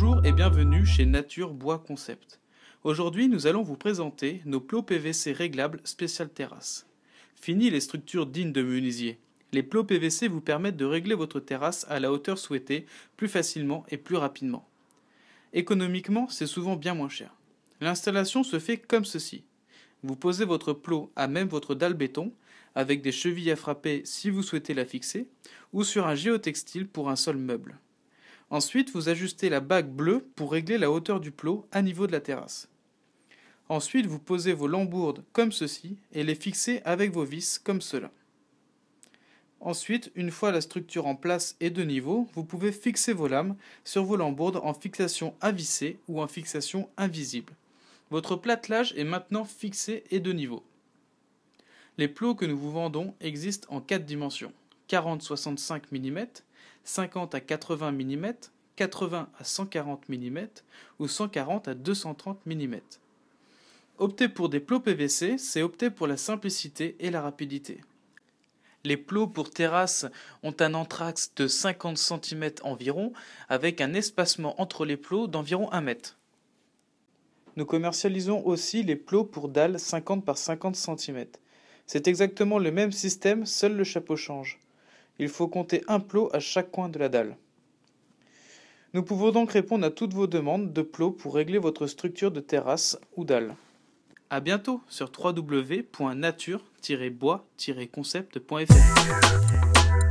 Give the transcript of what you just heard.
Bonjour et bienvenue chez Nature Bois Concept. Aujourd'hui, nous allons vous présenter nos plots PVC réglables spécial terrasse. Fini les structures dignes de menuisier. Les plots PVC vous permettent de régler votre terrasse à la hauteur souhaitée plus facilement et plus rapidement. Économiquement, c'est souvent bien moins cher. L'installation se fait comme ceci. Vous posez votre plot à même votre dalle béton, avec des chevilles à frapper si vous souhaitez la fixer, ou sur un géotextile pour un sol meuble. Ensuite, vous ajustez la bague bleue pour régler la hauteur du plot à niveau de la terrasse. Ensuite, vous posez vos lambourdes comme ceci et les fixez avec vos vis comme cela. Ensuite, une fois la structure en place et de niveau, vous pouvez fixer vos lames sur vos lambourdes en fixation avissée ou en fixation invisible. Votre platelage est maintenant fixé et de niveau. Les plots que nous vous vendons existent en 4 dimensions, 40-65 mm, 50 à 80 mm, 80 à 140 mm ou 140 à 230 mm. Opter pour des plots PVC, c'est opter pour la simplicité et la rapidité. Les plots pour terrasse ont un anthrax de 50 cm environ, avec un espacement entre les plots d'environ 1 mètre. Nous commercialisons aussi les plots pour dalles 50 par 50 cm. C'est exactement le même système, seul le chapeau change. Il faut compter un plot à chaque coin de la dalle. Nous pouvons donc répondre à toutes vos demandes de plots pour régler votre structure de terrasse ou dalle. A bientôt sur www.nature-bois-concept.fr.